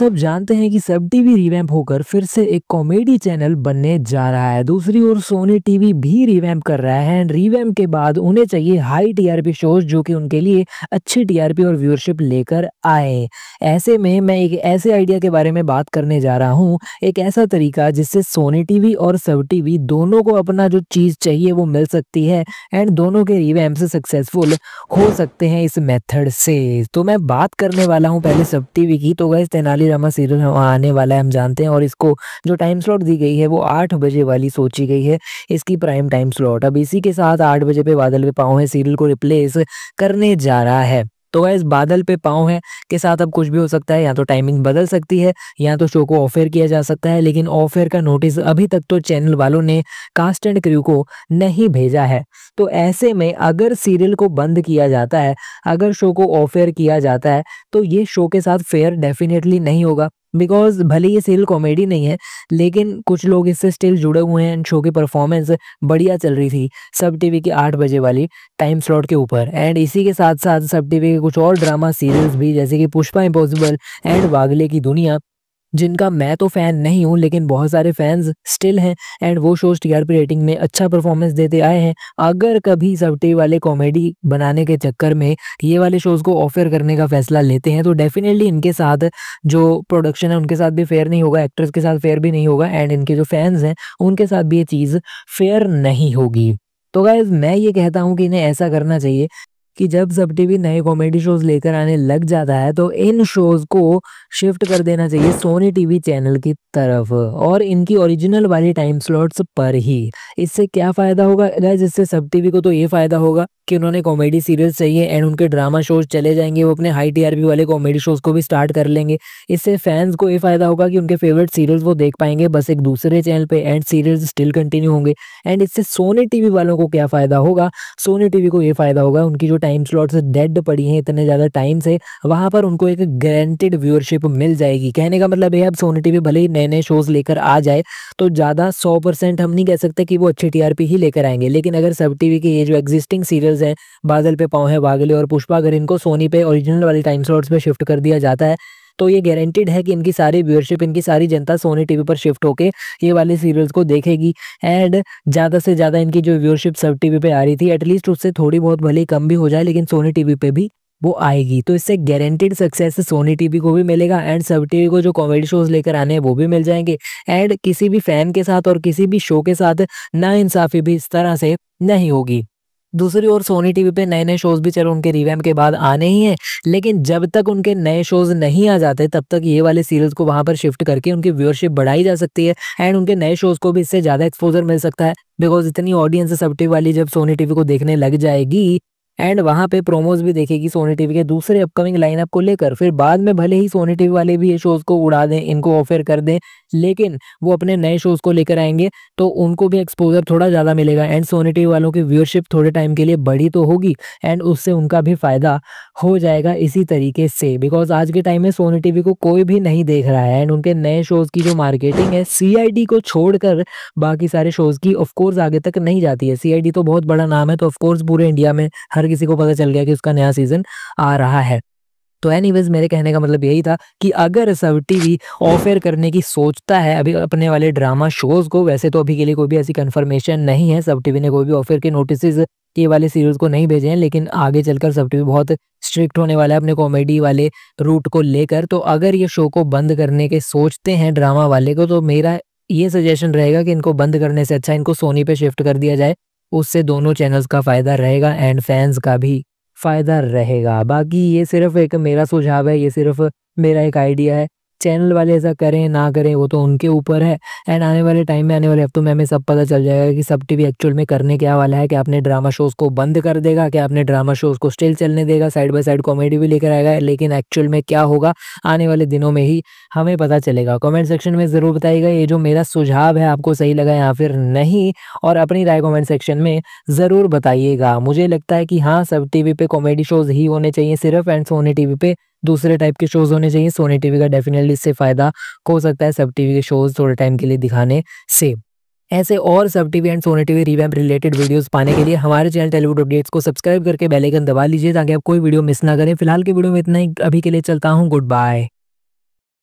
सब जानते हैं कि सब टीवी रिवैम्प होकर फिर से एक कॉमेडी चैनल बनने जा रहा है दूसरी ओर सोनी टीवी भी रिवैम्प कर रहा है एंड रिवैम्प के बाद उन्हें चाहिए हाई टीआरपी शोज जो कि उनके लिए अच्छी टीआरपी और व्यूअरशिप लेकर आए ऐसे में मैं एक ऐसे आइडिया के बारे में बात करने जा रहा हूँ एक ऐसा तरीका जिससे सोनी टीवी और सब टीवी दोनों को अपना जो चीज़ चाहिए वो मिल सकती है एंड दोनों के रिवैम्प से सक्सेसफुल हो सकते हैं इस मेथड से तो मैं बात करने वाला हूँ पहले सब टीवी की तो वह तेनाली ड्रामा सीरियल आने वाला है हम जानते हैं और इसको जो टाइम स्लॉट दी गई है वो आठ बजे वाली सोची गई है इसकी प्राइम टाइम स्लॉट अब इसी के साथ आठ बजे पे बादल पे पाओ है सीरियल को रिप्लेस करने जा रहा है तो गैस बादल पे पाँव है के साथ अब कुछ भी हो सकता है या तो टाइमिंग बदल सकती है या तो शो को ऑफ एयर किया जा सकता है लेकिन ऑफ एयर का नोटिस अभी तक तो चैनल वालों ने कास्ट एंड क्रू को नहीं भेजा है तो ऐसे में अगर सीरियल को बंद किया जाता है अगर शो को ऑफ एयर किया जाता है तो ये शो के साथ फेयर डेफिनेटली नहीं होगा बिकॉज भले ये सीरियल कॉमेडी नहीं है लेकिन कुछ लोग इससे स्टिल जुड़े हुए हैं एंड शो की परफॉर्मेंस बढ़िया चल रही थी सब टीवी की आठ बजे वाली टाइम स्लॉट के ऊपर एंड इसी के साथ साथ सब टीवी के कुछ और ड्रामा सीरियल्स भी जैसे कि पुष्पा इम्पॉसिबल एंड वागले की दुनिया जिनका मैं तो फ़ैन नहीं हूँ लेकिन बहुत सारे फैंस स्टिल हैं एंड वो शोज टीआरपी रेटिंग में अच्छा परफॉर्मेंस देते आए हैं अगर कभी टी वाले कॉमेडी बनाने के चक्कर में ये वाले शोज़ को ऑफर करने का फैसला लेते हैं तो डेफिनेटली इनके साथ जो प्रोडक्शन है उनके साथ भी फेयर नहीं होगा एक्ट्रेस के साथ फेयर भी नहीं होगा एंड इनके जो फैंस हैं उनके साथ भी ये चीज़ फेयर नहीं होगी तो गाइज मैं ये कहता हूँ कि इन्हें ऐसा करना चाहिए कि जब सब टीवी नए कॉमेडी शोज लेकर आने लग जाता है तो इन शोज को शिफ्ट कर देना चाहिए सोनी टीवी चैनल की तरफ और इनकी ओरिजिनल वाली टाइम स्लॉट्स पर ही इससे क्या फायदा होगा जिससे सब टीवी को तो ये फायदा होगा कि उन्होंने कॉमेडी सीरियल चाहिए एंड उनके ड्रामा शोज चले जाएंगे वो अपने हाई टीआरपी वाले कॉमेडी शोज को भी स्टार्ट कर लेंगे इससे फैंस को ये फायदा होगा कि उनके फेवरेट सीरियल्स वो देख पाएंगे बस एक दूसरे चैनल पे एंड सीरियल्स स्टिल कंटिन्यू होंगे एंड इससे सोनी टीवी वालों को क्या फायदा होगा सोनी टीवी को ये फायदा होगा उनकी जो टाइम स्लॉट्स डेड पड़ी हैं इतने ज़्यादा टाइम से वहां पर उनको एक गारंटेड व्यूअरशिप मिल जाएगी कहने का मतलब है अब सोनी टीवी भले ही नए नए शोज लेकर आ जाए तो ज़्यादा सौ हम नहीं कह सकते कि वो अच्छी टीआरपी ही लेकर आएंगे लेकिन अगर सब टीवी के ये जो एग्जिस्टिंग सीरियल रिलीज हैं बादल पे पाँव है वागले और पुष्पा अगर इनको सोनी पे ओरिजिनल वाले टाइम स्लॉट्स में शिफ्ट कर दिया जाता है तो ये गारंटीड है कि इनकी सारी व्यूअरशिप इनकी सारी जनता सोनी टीवी पर शिफ्ट होके ये वाले सीरियल्स को देखेगी एंड ज़्यादा से ज़्यादा इनकी जो व्यूअरशिप सब टीवी पे आ रही थी एटलीस्ट उससे थोड़ी बहुत भले कम भी हो जाए लेकिन सोनी टीवी पे भी वो आएगी तो इससे गारंटीड सक्सेस सोनी टीवी को भी मिलेगा एंड सब टीवी को जो कॉमेडी शोज लेकर आने हैं वो भी मिल जाएंगे एंड किसी भी फैन के साथ और किसी भी शो के साथ ना इंसाफी भी इस तरह से नहीं होगी दूसरी ओर सोनी टीवी पे नए नए शोज भी चलो उनके रिवैम के बाद आने ही हैं लेकिन जब तक उनके नए शोज नहीं आ जाते तब तक ये वाले सीरियल्स को वहां पर शिफ्ट करके उनकी व्यूअरशिप बढ़ाई जा सकती है एंड उनके नए शोज को भी इससे ज्यादा एक्सपोजर मिल सकता है बिकॉज इतनी ऑडियंस टीवी वाली जब सोनी टीवी को देखने लग जाएगी एंड वहाँ पे प्रोमोज भी देखेगी सोनी टीवी के दूसरे अपकमिंग लाइनअप को लेकर फिर बाद में भले ही सोनी टीवी वाले भी ये शोज को उड़ा दें इनको ऑफर कर दें लेकिन वो अपने नए शोज को लेकर आएंगे तो उनको भी एक्सपोजर थोड़ा ज़्यादा मिलेगा एंड सोनी वालों की व्यूअरशिप थोड़े टाइम के लिए बड़ी तो होगी एंड उससे उनका भी फ़ायदा हो जाएगा इसी तरीके से बिकॉज आज के टाइम में सोनी टी को कोई भी नहीं देख रहा है एंड उनके नए शोज़ की जो मार्केटिंग है सी को छोड़कर बाकी सारे शोज़ की ऑफकोर्स आगे तक नहीं जाती है सी तो बहुत बड़ा नाम है तो ऑफकोर्स पूरे इंडिया में हर किसी को पता चल गया कि उसका नया सीज़न आ रहा है तो एनी मेरे कहने का मतलब यही था कि अगर सब टीवी ऑफेयर करने की सोचता है अभी अपने वाले ड्रामा शोज को वैसे तो अभी के लिए कोई भी ऐसी कंफर्मेशन नहीं है सब टीवी ने कोई भी ऑफेयर के नोटिस ये वाले सीरीज को नहीं भेजे हैं लेकिन आगे चलकर सब टीवी बहुत स्ट्रिक्ट होने वाला है अपने कॉमेडी वाले रूट को लेकर तो अगर ये शो को बंद करने के सोचते हैं ड्रामा वाले को तो मेरा ये सजेशन रहेगा कि इनको बंद करने से अच्छा इनको सोनी पे शिफ्ट कर दिया जाए उससे दोनों चैनल्स का फ़ायदा रहेगा एंड फैंस का भी फ़ायदा रहेगा बाकी ये सिर्फ एक मेरा सुझाव है ये सिर्फ मेरा एक आइडिया है चैनल वाले ऐसा करें ना करें वो तो उनके ऊपर है एंड आने वाले टाइम में आने वाले हफ्तों में हमें सब पता चल जाएगा कि सब टीवी एक्चुअल में करने क्या वाला है कि आपने ड्रामा शोज को बंद कर देगा क्या आपने ड्रामा शोज को स्टिल चलने देगा साइड बाय साइड कॉमेडी भी लेकर आएगा लेकिन एक्चुअल में क्या होगा आने वाले दिनों में ही हमें पता चलेगा कॉमेंट सेक्शन में ज़रूर बताइएगा ये जो मेरा सुझाव है आपको सही लगा या फिर नहीं और अपनी राय कॉमेंट सेक्शन में ज़रूर बताइएगा मुझे लगता है कि हाँ सब टीवी पे कॉमेडी शोज ही होने चाहिए सिर्फ एंड सोनी टीवी पे दूसरे टाइप के शोज होने चाहिए सोनी टीवी का डेफिनेटली इससे फायदा हो सकता है सब टीवी के शोज थोड़े टाइम के लिए दिखाने से ऐसे और सब TV and Sony TV revamp related videos पाने के लिए हमारे चैनल टेलीवुड अपडेट्स को सब्सक्राइब करके बेल आइकन दबा लीजिए ताकि आप कोई वीडियो मिस ना करें फिलहाल के वीडियो में इतना ही अभी के लिए चलता हूँ गुड बाय